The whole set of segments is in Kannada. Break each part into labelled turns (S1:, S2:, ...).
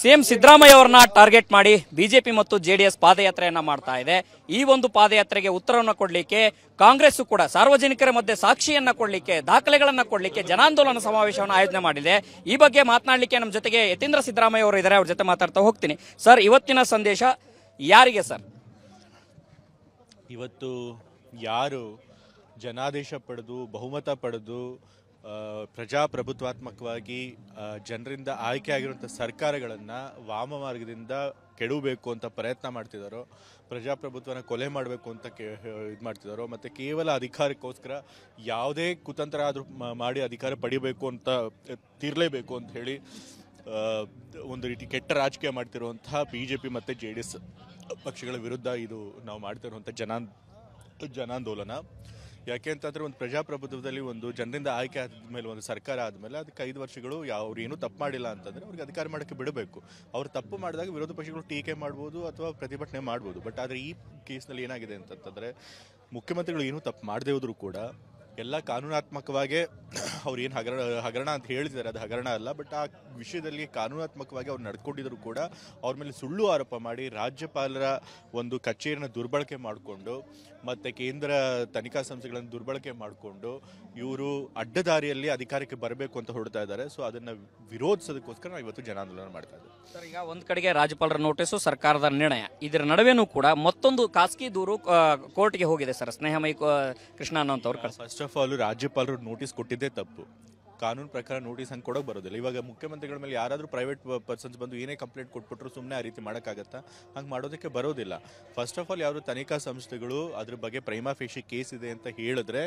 S1: ಸಿಎಂ ಸಿದ್ದರಾಮಯ್ಯ ಅವರನ್ನ ಟಾರ್ಗೆಟ್ ಮಾಡಿ ಬಿಜೆಪಿ ಮತ್ತು ಜೆಡಿಎಸ್ ಪಾದಯಾತ್ರೆಯನ್ನ ಮಾಡ್ತಾ ಇದೆ ಈ ಒಂದು ಪಾದಯಾತ್ರೆಗೆ ಉತ್ತರವನ್ನು ಕೊಡಲಿಕ್ಕೆ ಕಾಂಗ್ರೆಸ್ ಕೂಡ ಸಾರ್ವಜನಿಕರ ಮಧ್ಯೆ ಸಾಕ್ಷಿಯನ್ನ ಕೊಡಲಿಕ್ಕೆ ದಾಖಲೆಗಳನ್ನ ಕೊಡಲಿಕ್ಕೆ ಜನಾಂದೋಲನ ಸಮಾವೇಶವನ್ನು ಆಯೋಜನೆ ಮಾಡಿದೆ ಈ ಬಗ್ಗೆ ಮಾತನಾಡಲಿಕ್ಕೆ ನಮ್ಮ ಜೊತೆಗೆ ಯತೀಂದ್ರ ಸಿದ್ದರಾಮಯ್ಯ ಅವರು ಇದ್ದಾರೆ ಅವ್ರ ಜೊತೆ ಮಾತಾಡ್ತಾ ಹೋಗ್ತೀನಿ ಸರ್ ಇವತ್ತಿನ ಸಂದೇಶ ಯಾರಿಗೆ ಸರ್
S2: ಇವತ್ತು ಯಾರು ಜನಾದೇಶ ಪಡೆದು ಬಹುಮತ ಪಡೆದು ಪ್ರಜಾಪ್ರಭುತ್ವಾತ್ಮಕವಾಗಿ ಜನರಿಂದ ಆಯ್ಕೆ ಆಗಿರುವಂಥ ಸರ್ಕಾರಗಳನ್ನು ವಾಮ ಮಾರ್ಗದಿಂದ ಕೆಡಬೇಕು ಅಂತ ಪ್ರಯತ್ನ ಮಾಡ್ತಿದ್ದಾರೋ ಪ್ರಜಾಪ್ರಭುತ್ವನ ಕೊಲೆ ಮಾಡಬೇಕು ಅಂತ ಕೇ ಇದು ಮಾಡ್ತಿದ್ದಾರೋ ಮತ್ತು ಕೇವಲ ಅಧಿಕಾರಕ್ಕೋಸ್ಕರ ಯಾವುದೇ ಕುತಂತ್ರ ಆದರೂ ಮಾಡಿ ಅಧಿಕಾರ ಪಡಿಬೇಕು ಅಂತ ತೀರಲೇಬೇಕು ಅಂತ ಹೇಳಿ ಒಂದು ರೀತಿ ಕೆಟ್ಟ ರಾಜಕೀಯ ಮಾಡ್ತಿರುವಂಥ ಬಿ ಜೆ ಪಿ ಮತ್ತು ಜೆ ಡಿ ಎಸ್ ಪಕ್ಷಗಳ ವಿರುದ್ಧ ಇದು ನಾವು ಮಾಡ್ತಿರುವಂಥ ಜನಾನ್ ಜನಾಂದೋಲನ ಯಾಕೆ ಅಂತಂದರೆ ಒಂದು ಪ್ರಜಾಪ್ರಭುತ್ವದಲ್ಲಿ ಒಂದು ಜನರಿಂದ ಆಯ್ಕೆ ಆದ್ಮೇಲೆ ಒಂದು ಸರ್ಕಾರ ಆದಮೇಲೆ ಅದಕ್ಕೆ ಐದು ವರ್ಷಗಳು ಅವ್ರು ಏನು ತಪ್ಪು ಮಾಡಿಲ್ಲ ಅಂತಂದರೆ ಅವ್ರಿಗೆ ಅಧಿಕಾರ ಮಾಡೋಕ್ಕೆ ಬಿಡಬೇಕು ಅವ್ರು ತಪ್ಪು ಮಾಡಿದಾಗ ವಿರೋಧ ಪಕ್ಷಗಳು ಟೀಕೆ ಮಾಡ್ಬೋದು ಅಥವಾ ಪ್ರತಿಭಟನೆ ಮಾಡ್ಬೋದು ಬಟ್ ಆದರೆ ಈ ಕೇಸ್ನಲ್ಲಿ ಏನಾಗಿದೆ ಅಂತಂತಂದರೆ ಮುಖ್ಯಮಂತ್ರಿಗಳು ಏನೂ ತಪ್ಪು ಮಾಡದೇ ಹೋದ್ರು ಕೂಡ ಎಲ್ಲ ಕಾನೂನಾತ್ಮಕವಾಗಿ ಅವ್ರು ಏನು ಹಗರಣ ಹಗರಣ ಅಂತ ಹೇಳಿದ್ದಾರೆ ಅದು ಹಗರಣ ಅಲ್ಲ ಬಟ್ ಆ ವಿಷಯದಲ್ಲಿ ಕಾನೂನಾತ್ಮಕವಾಗಿ ಅವ್ರು ನಡ್ಕೊಂಡಿದ್ರು ಕೂಡ ಅವ್ರ ಮೇಲೆ ಸುಳ್ಳು ಆರೋಪ ಮಾಡಿ ರಾಜ್ಯಪಾಲರ ಒಂದು ಕಚೇರಿನ ದುರ್ಬಳಕೆ ಮಾಡಿಕೊಂಡು ಮತ್ತು ಕೇಂದ್ರ ತನಿಖಾ ಸಂಸ್ಥೆಗಳನ್ನು ದುರ್ಬಳಕೆ ಮಾಡಿಕೊಂಡು ಇವರು ಅಡ್ಡದಾರಿಯಲ್ಲಿ ಅಧಿಕಾರಕ್ಕೆ ಬರಬೇಕು ಅಂತ ಹೊಡ್ತಾ ಇದ್ದಾರೆ ಸೊ ಅದನ್ನು ವಿರೋಧಿಸೋದಕ್ಕೋಸ್ಕರ ನಾವು ಇವತ್ತು ಜನಾಂದೋಲನ ಮಾಡ್ತಾ ಇದ್ದೀವಿ
S1: ಸರ್ ಈಗ ಒಂದು ಕಡೆಗೆ ರಾಜ್ಯಪಾಲರ ನೋಟಿಸು ಸರ್ಕಾರದ ನಿರ್ಣಯ ಇದರ ನಡುವೆನೂ ಕೂಡ ಮತ್ತೊಂದು ಖಾಸಗಿ ದೂರು ಕೋರ್ಟ್ಗೆ ಹೋಗಿದೆ ಸರ್ ಸ್ನೇಹಮಯ ಕೃಷ್ಣ ಅನ್ನೋಂಥವ್ರು ಫಸ್ಟ್ ಆಫ್ ಆಲ್ ರಾಜ್ಯಪಾಲರು ನೋಟಿಸ್ ಕೊಟ್ಟಿದ್ದೇ
S2: ತಪ್ಪು ಕಾನೂನು ಪ್ರಕಾರ ನೋಟಿಸ್ ಹಂಗೆ ಕೊಡೋಕೆ ಬರೋದಿಲ್ಲ ಇವಾಗ ಮುಖ್ಯಮಂತ್ರಿಗಳ ಮೇಲೆ ಯಾರಾದರೂ ಪ್ರೈವೇಟ್ ಪರ್ಸನ್ಸ್ ಬಂದು ಏನೇ ಕಂಪ್ಲೇಂಟ್ ಕೊಟ್ಬಿಟ್ರು ಸುಮ್ಮನೆ ಆ ರೀತಿ ಮಾಡೋಕ್ಕಾಗತ್ತಾ ಹಂಗೆ ಮಾಡೋದಕ್ಕೆ ಬರೋದಿಲ್ಲ ಫಸ್ಟ್ ಆಫ್ ಆಲ್ ಯಾರು ತನಿಖಾ ಸಂಸ್ಥೆಗಳು ಅದ್ರ ಬಗ್ಗೆ ಪ್ರೈಮಾ ಫೇಶಿ ಕೇಸ್ ಇದೆ ಅಂತ ಹೇಳಿದ್ರೆ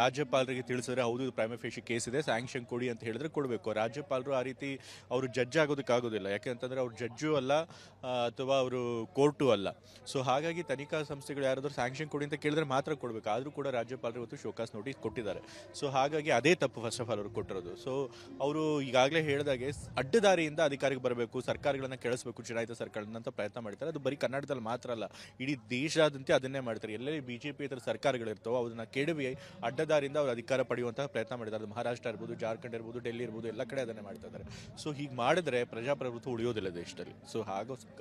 S2: ರಾಜ್ಯಪಾಲರಿಗೆ ತಿಳಿಸಿದ್ರೆ ಹೌದು ಪ್ರೈಮಾ ಫೇಶಿ ಕೇಸ್ ಇದೆ ಸ್ಯಾಂಕ್ಷನ್ ಕೊಡಿ ಅಂತ ಹೇಳಿದ್ರೆ ಕೊಡಬೇಕು ರಾಜ್ಯಪಾಲರು ಆ ರೀತಿ ಅವರು ಜಡ್ಜ್ ಆಗೋದಕ್ಕಾಗೋದಿಲ್ಲ ಯಾಕೆಂತಂದರೆ ಅವ್ರು ಜಡ್ಜು ಅಲ್ಲ ಅಥವಾ ಅವರು ಕೋರ್ಟು ಅಲ್ಲ ಸೊ ಹಾಗಾಗಿ ತನಿಖಾ ಸಂಸ್ಥೆಗಳು ಯಾರಾದರೂ ಸ್ಯಾಂಕ್ಷನ್ ಕೊಡಿ ಅಂತ ಕೇಳಿದ್ರೆ ಮಾತ್ರ ಕೊಡಬೇಕು ಆದರೂ ಕೂಡ ರಾಜ್ಯಪಾಲರು ಇವತ್ತು ಶೋಕಾಸ್ ನೋಟಿಸ್ ಕೊಟ್ಟಿದ್ದಾರೆ ಸೊ ಹಾಗಾಗಿ ಅದೇ ತಪ್ಪು ಫಸ್ಟ್ ಆಫ್ ಆಲ್ ಅವರು ಕೊಟ್ಟು ಕೊಟ್ಟಿರೋದು ಸೊ ಅವರು ಈಗಾಗಲೇ ಹೇಳಿದಾಗೆ ಅಡ್ಡದಾರಿಯಿಂದ ಅಧಿಕಾರಿಗೆ ಬರಬೇಕು ಸರ್ಕಾರಗಳನ್ನು ಕೇಳಿಸ್ಬೇಕು ಚುನಾಯಿತ ಸರ್ಕಾರಗಳನ್ನ ಅಂತ ಪ್ರಯತ್ನ ಮಾಡ್ತಾರೆ ಅದು ಬರೀ ಕರ್ನಾಟಕದಲ್ಲಿ ಮಾತ್ರ ಅಲ್ಲ ಇಡೀ ದೇಶದಂತೆ ಅದನ್ನೇ ಮಾಡ್ತಾರೆ ಎಲ್ಲೆಲ್ಲಿ ಬಿಜೆಪಿ ಇತರ ಸರ್ಕಾರಗಳಿರ್ತವೋ ಅದನ್ನ ಕೆಡವಿ ಅಡ್ಡದಾರಿಯಿಂದ ಅವರು ಅಧಿಕಾರ ಪಡೆಯುವಂತಹ ಪ್ರಯತ್ನ ಮಾಡಿದ್ದಾರೆ ಅದು ಮಹಾರಾಷ್ಟ್ರ ಇರ್ಬೋದು ಜಾರ್ಖಂಡ್ ಇರ್ಬೋದು ಡೆಲ್ಲಿ ಇರ್ಬೋದು ಎಲ್ಲ ಕಡೆ ಅದನ್ನೇ ಮಾಡ್ತಾ ಇದ್ದಾರೆ ಸೊ ಹೀಗೆ ಮಾಡಿದ್ರೆ ಪ್ರಜಾಪ್ರಭುತ್ವ ಉಳಿಯೋದಿಲ್ಲ ದೇಶದಲ್ಲಿ ಸೊ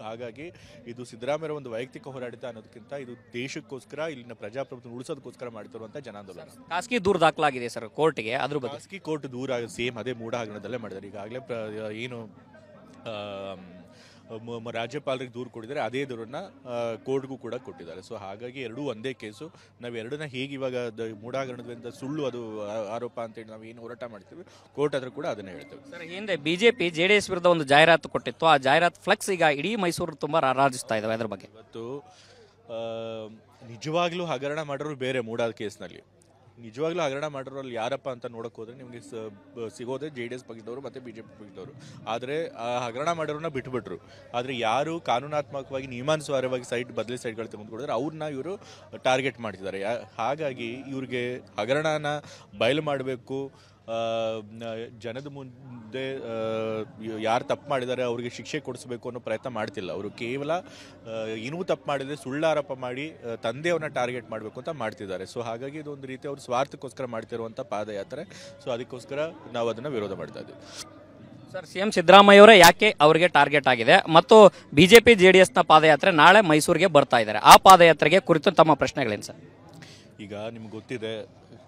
S2: ಹಾಗಾಗಿ ಇದು ಸಿದ್ದರಾಮಯ್ಯ ಒಂದು ವೈಯಕ್ತಿಕ ಹೋರಾಡಿತ ಅನ್ನೋದಕ್ಕಿಂತ ಇದು ದೇಶಕ್ಕೋಸ್ಕರ ಇಲ್ಲಿನ ಪ್ರಜಾಪ್ರಭುತ್ವ ಉಳಿಸೋದಕ್ಕೋಸ್ಕರ ಮಾಡ್ತಿರುವಂತಹ ಜನಾಂದೋಲನ ಖಾಸಗಿ ದೂರ ದಾಖಲಾಗಿದೆ ಸರ್ ಕೋರ್ಟ್ಗೆ ಅದ್ರ ಬಗ್ಗೆ ಖಾಸಗಿ ಕೋರ್ಟ್ ದೂರ ಸೇಮ್ ಅದೇ ಮೂಡ ಹಗರಣದಲ್ಲೇ ಮಾಡಿದ್ದಾರೆ ಈಗಾಗಲೇ ಪ್ರ ಏನು ರಾಜ್ಯಪಾಲರಿಗೆ ದೂರು ಕೊಟ್ಟಿದ್ದಾರೆ ಅದೇ ದೂರನ್ನ ಕೋರ್ಟ್ಗೂ ಕೂಡ ಕೊಟ್ಟಿದ್ದಾರೆ ಸೊ ಹಾಗಾಗಿ ಎರಡೂ ಒಂದೇ ಕೇಸು ನಾವು ಎರಡನ್ನ ಹೇಗೆ ಇವಾಗ ಮೂಡಾಗರಣದಿಂದ ಸುಳ್ಳು ಅದು ಆರೋಪ ಅಂತೇಳಿ ನಾವು ಏನು ಹೋರಾಟ ಮಾಡ್ತೀವಿ ಕೋರ್ಟ್ ಆದರೂ ಕೂಡ ಅದನ್ನೇ ಹೇಳ್ತೇವೆ ಸರ್ ಹಿಂದೆ
S1: B J P J D S ವಿರುದ್ಧ ಒಂದು ಜಾಹೀರಾತು ಕೊಟ್ಟಿತ್ತು ಆ ಜಾಹೀರಾತು ಫ್ಲೆಕ್ಸ್ ಈಗ ಇಡೀ ಮೈಸೂರು ತುಂಬ ರಾರಾಜಿಸ್ತಾ ಇದ್ದಾವೆ ಅದರ ಬಗ್ಗೆ
S2: ಇವತ್ತು ನಿಜವಾಗ್ಲೂ ಹಗರಣ ಮಾಡೋರು ಬೇರೆ ಮೂಡಾದ ಕೇಸ್ನಲ್ಲಿ ನಿಜವಾಗ್ಲೂ ಹಗರಣ ಅಲ್ಲಿ ಯಾರಪ್ಪ ಅಂತ ನೋಡೋಕೆ ಹೋದ್ರೆ ನಿಮಗೆ ಸಿಗೋದೇ ಜೆ ಡಿ ಎಸ್ ಪಕ್ಷದವರು ಮತ್ತು ಬಿ ಜೆ ಪಿ ಪಕ್ಷದವರು ಆದರೆ ಹಗರಣ ಮಾಡೋರನ್ನ ಬಿಟ್ಬಿಟ್ರು ಆದರೆ ಯಾರು ಕಾನೂನಾತ್ಮಕವಾಗಿ ನಿಯಮಾನುಸಾರವಾಗಿ ಸೈಟ್ ಬದಲಿ ಸೈಟ್ಗಳು ಕೊಡಿದ್ರೆ ಅವ್ರನ್ನ ಇವರು ಟಾರ್ಗೆಟ್ ಮಾಡ್ತಿದ್ದಾರೆ ಹಾಗಾಗಿ ಇವ್ರಿಗೆ ಹಗರಣನ ಬಯಲು ಮಾಡಬೇಕು ಜನದ ಮುಂದೆ ಯಾರು ತಪ್ಪು ಮಾಡಿದ್ದಾರೆ ಅವರಿಗೆ ಶಿಕ್ಷೆ ಕೊಡಿಸಬೇಕು ಅನ್ನೋ ಪ್ರಯತ್ನ ಮಾಡ್ತಿಲ್ಲ ಅವರು ಕೇವಲ ಇನ್ನೂ ತಪ್ಪು ಮಾಡಿದರೆ ಸುಳ್ಳಾರೋಪ ಮಾಡಿ ತಂದೆಯವ್ರನ್ನ ಟಾರ್ಗೆಟ್ ಮಾಡಬೇಕು ಅಂತ ಮಾಡ್ತಿದ್ದಾರೆ ಸೊ ಹಾಗಾಗಿ ಇದೊಂದು ರೀತಿ ಅವರು ಸ್ವಾರ್ಥಕ್ಕೋಸ್ಕರ ಮಾಡ್ತಿರುವಂಥ ಪಾದಯಾತ್ರೆ ಸೊ ಅದಕ್ಕೋಸ್ಕರ ನಾವು ಅದನ್ನು ವಿರೋಧ ಮಾಡ್ತಾ ಇದ್ದೀವಿ
S1: ಸರ್ ಸಿಎಂ ಸಿದ್ದರಾಮಯ್ಯವರೇ ಯಾಕೆ ಅವರಿಗೆ ಟಾರ್ಗೆಟ್ ಆಗಿದೆ ಮತ್ತು ಬಿಜೆಪಿ ಎಸ್ನ ಪಾದಯಾತ್ರೆ ನಾಳೆ ಮೈಸೂರಿಗೆ ಬರ್ತಾ ಇದ್ದಾರೆ ಆ ಪಾದಯಾತ್ರೆಗೆ ಕುರಿತು ತಮ್ಮ ಪ್ರಶ್ನೆಗಳೇನು ಸರ್
S2: ಈಗ ನಿಮ್ಗೆ ಗೊತ್ತಿದೆ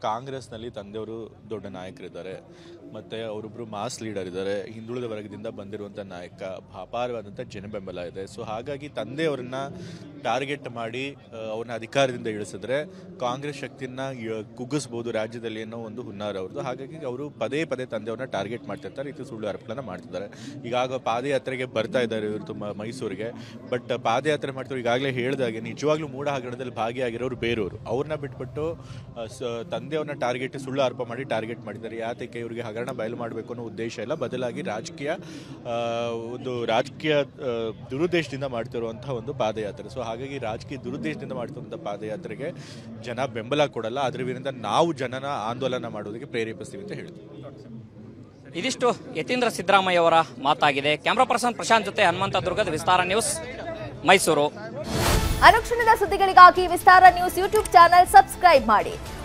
S2: ಕಾಂಗ್ರೆಸ್ನಲ್ಲಿ ತಂದೆಯವರು ದೊಡ್ಡ ನಾಯಕರಿದ್ದಾರೆ ಮತ್ತು ಅವರೊಬ್ಬರು ಮಾಸ್ ಲೀಡರ್ ಇದ್ದಾರೆ ಹಿಂದುಳಿದ ವರ್ಗದಿಂದ ಬಂದಿರುವಂಥ ನಾಯಕ ಅಪಾರವಾದಂಥ ಜನಬೆಂಬಲ ಇದೆ ಸೊ ಹಾಗಾಗಿ ತಂದೆಯವರನ್ನ ಟಾರ್ಗೆಟ್ ಮಾಡಿ ಅವ್ರನ್ನ ಅಧಿಕಾರದಿಂದ ಇಳಿಸಿದ್ರೆ ಕಾಂಗ್ರೆಸ್ ಶಕ್ತಿಯನ್ನು ಕುಗ್ಗಿಸ್ಬೋದು ರಾಜ್ಯದಲ್ಲಿ ಅನ್ನೋ ಒಂದು ಹುನ್ನಾರ ಅವ್ರದ್ದು ಹಾಗಾಗಿ ಅವರು ಪದೇ ಪದೇ ತಂದೆಯವ್ರನ್ನ ಟಾರ್ಗೆಟ್ ಮಾಡ್ತಿರ್ತಾರೆ ಇದು ಸುಳ್ಳು ಆರೋಪಗಳನ್ನು ಮಾಡ್ತಿದ್ದಾರೆ ಈಗಾಗ ಪಾದಯಾತ್ರೆಗೆ ಬರ್ತಾ ಇದ್ದಾರೆ ಇವರು ತುಂಬ ಮೈಸೂರಿಗೆ ಬಟ್ ಪಾದಯಾತ್ರೆ ಮಾಡ್ತಾರೆ ಈಗಾಗಲೇ ಹೇಳಿದಾಗೆ ನಿಜವಾಗ್ಲೂ ಮೂಢ ಹಗರಣದಲ್ಲಿ ಭಾಗಿಯಾಗಿರೋರು ಬೇರೆಯವರು ಅವ್ರನ್ನ ಬಿಟ್ಬಿಟ್ಟು ತಂದ ಒಂದೇ ಟಾರ್ಗೆಟ್ ಸುಳ್ಳು ಆರೋಪ ಮಾಡಿ ಟಾರ್ಗೆಟ್ ಮಾಡಿದ್ದಾರೆ ಯಾತಕ್ಕೆ ಇವರಿಗೆ ಹಗರಣ ಬಯಲು ಮಾಡಬೇಕು ಅನ್ನೋ ಉದ್ದೇಶ ಇಲ್ಲ ಬದಲಾಗಿ ರಾಜಕೀಯ ಒಂದು ರಾಜಕೀಯ ದುರುದ್ದೇಶದಿಂದ ಮಾಡ್ತಿರುವಂಥ ಒಂದು ಪಾದಯಾತ್ರೆ ಸೊ ಹಾಗಾಗಿ ರಾಜಕೀಯ ದುರುದ್ದೇಶದಿಂದ ಮಾಡ್ತಿರುವಂಥ ಪಾದಯಾತ್ರೆಗೆ ಜನ ಬೆಂಬಲ ಕೊಡಲ್ಲ ಅದರಿಂದ ನಾವು ಜನನ ಆಂದೋಲನ ಮಾಡೋದಕ್ಕೆ ಪ್ರೇರೇಪಿಸ್ತೀವಿ ಅಂತ ಹೇಳಿದ್ರು
S1: ಇದಿಷ್ಟು ಯತೀಂದ್ರ ಸಿದ್ದರಾಮಯ್ಯ ಅವರ ಮಾತಾಗಿದೆ ಕ್ಯಾಮ್ರಾ ಪರ್ಸನ್ ಪ್ರಶಾಂತ್ ಜೊತೆ ಹನುಮಂತ ದುರ್ಗದ ವಿಸ್ತಾರ ನ್ಯೂಸ್ ಮೈಸೂರು
S2: ಅನುಕ್ಷಣದ ಸುದ್ದಿಗಳಿಗಾಗಿ Vistara
S1: news YouTube channel subscribe ಮಾಡಿ